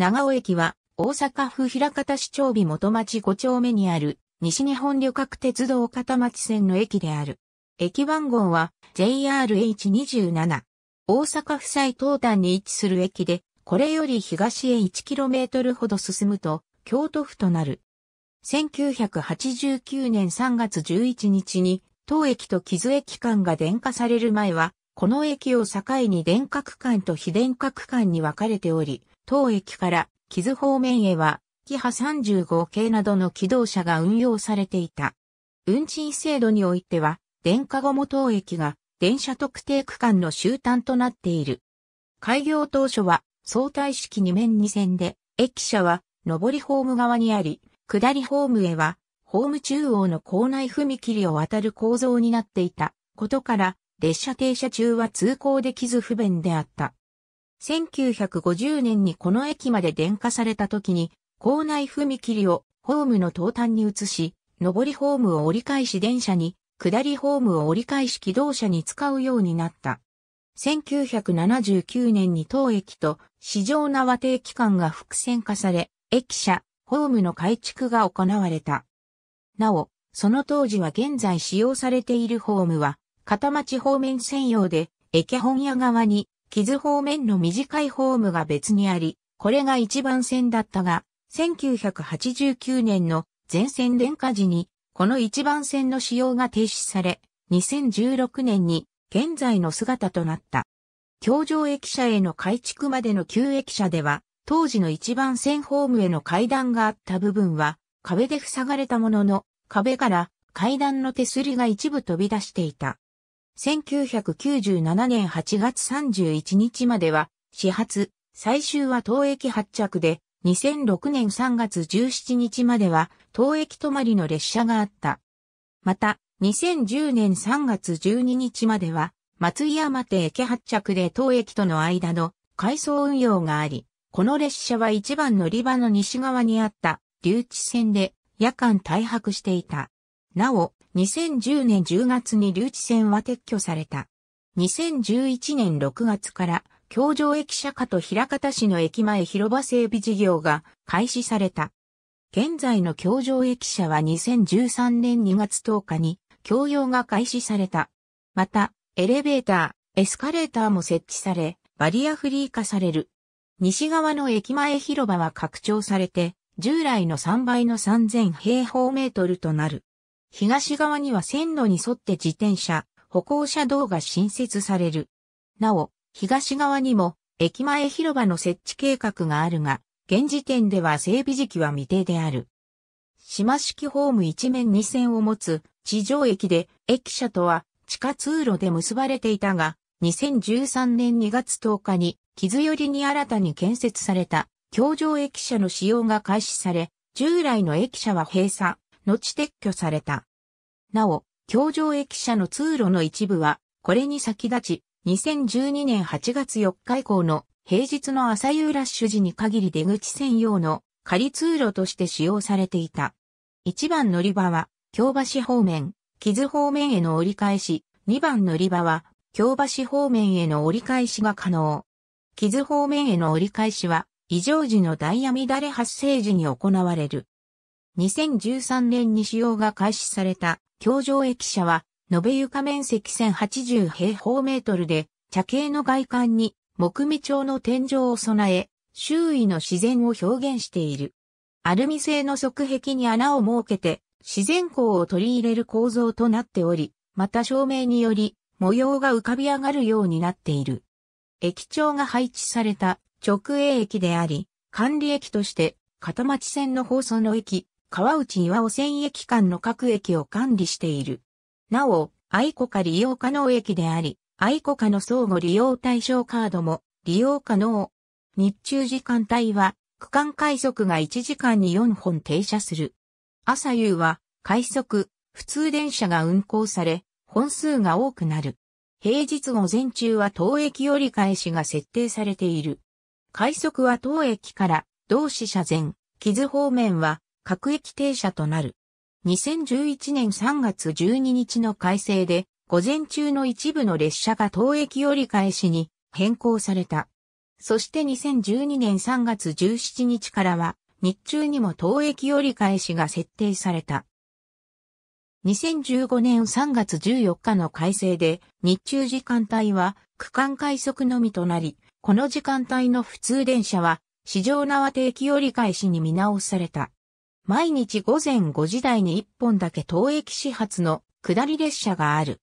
長尾駅は大阪府枚方市長尾元町5丁目にある西日本旅客鉄道片町線の駅である。駅番号は JRH27。大阪府最東端に位置する駅で、これより東へ 1km ほど進むと京都府となる。1989年3月11日に当駅と木津駅間が電化される前はこの駅を境に電化区間と非電化区間に分かれており、当駅から木津方面へは、キハ35系などの機動車が運用されていた。運賃制度においては、電化後も当駅が電車特定区間の終端となっている。開業当初は相対式2面2線で、駅舎は上りホーム側にあり、下りホームへは、ホーム中央の構内踏切を渡る構造になっていたことから、列車停車中は通行できず不便であった。1950年にこの駅まで電化された時に、校内踏切をホームの東端に移し、上りホームを折り返し電車に、下りホームを折り返し機動車に使うようになった。1979年に当駅と市場縄定期間が複線化され、駅舎、ホームの改築が行われた。なお、その当時は現在使用されているホームは、片町方面専用で、駅本屋側に、木津方面の短いホームが別にあり、これが一番線だったが、1989年の全線電化時に、この一番線の使用が停止され、2016年に現在の姿となった。京城駅舎への改築までの旧駅舎では、当時の一番線ホームへの階段があった部分は、壁で塞がれたものの、壁から階段の手すりが一部飛び出していた。1997年8月31日までは、始発、最終は当駅発着で、2006年3月17日までは、当駅止まりの列車があった。また、2010年3月12日までは、松井山手駅発着で当駅との間の回送運用があり、この列車は一番乗り場の西側にあった留置線で夜間退泊していた。なお、2010年10月に留置線は撤去された。2011年6月から京城駅舎下と平方市の駅前広場整備事業が開始された。現在の京城駅舎は2013年2月10日に共用が開始された。また、エレベーター、エスカレーターも設置され、バリアフリー化される。西側の駅前広場は拡張されて、従来の3倍の3000平方メートルとなる。東側には線路に沿って自転車、歩行者道が新設される。なお、東側にも駅前広場の設置計画があるが、現時点では整備時期は未定である。島式ホーム一面二線を持つ地上駅で駅舎とは地下通路で結ばれていたが、2013年2月10日に、傷寄りに新たに建設された、橋上駅舎の使用が開始され、従来の駅舎は閉鎖、後撤去された。なお、京城駅舎の通路の一部は、これに先立ち、2012年8月4日以降の平日の朝夕ラッシュ時に限り出口専用の仮通路として使用されていた。1番乗り場は、京橋方面、木津方面への折り返し、2番乗り場は、京橋方面への折り返しが可能。木津方面への折り返しは、異常時のダイヤ乱れ発生時に行われる。2013年に使用が開始された橋上駅舎は、延べ床面積1080平方メートルで、茶系の外観に木目調の天井を備え、周囲の自然を表現している。アルミ製の側壁に穴を設けて、自然光を取り入れる構造となっており、また照明により模様が浮かび上がるようになっている。駅長が配置された直営駅であり、管理駅として片町線の放送の駅、川内岩尾線駅間の各駅を管理している。なお、愛子か利用可能駅であり、愛子かの相互利用対象カードも利用可能。日中時間帯は、区間快速が1時間に4本停車する。朝夕は、快速、普通電車が運行され、本数が多くなる。平日午前中は当駅折り返しが設定されている。快速は当駅から、同志車前、木津方面は各駅停車となる。2011年3月12日の改正で、午前中の一部の列車が当駅折り返しに変更された。そして2012年3月17日からは、日中にも当駅折り返しが設定された。2015年3月14日の改正で、日中時間帯は区間快速のみとなり、この時間帯の普通電車は、市場縄定期折り返しに見直された。毎日午前5時台に1本だけ当駅始発の下り列車がある。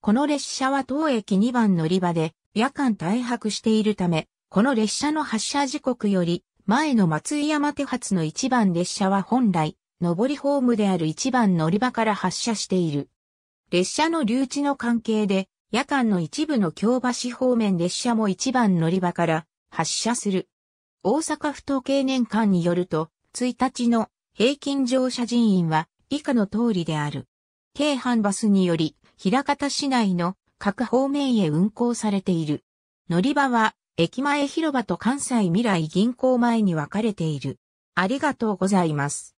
この列車は当駅2番乗り場で夜間停泊しているため、この列車の発車時刻より前の松井山手発の1番列車は本来、上りホームである1番乗り場から発車している。列車の留置の関係で、夜間の一部の京橋方面列車も1番乗り場から発車する。大阪府統計年間によると、1日の平均乗車人員は以下の通りである。京阪バスにより、平方市内の各方面へ運行されている。乗り場は、駅前広場と関西未来銀行前に分かれている。ありがとうございます。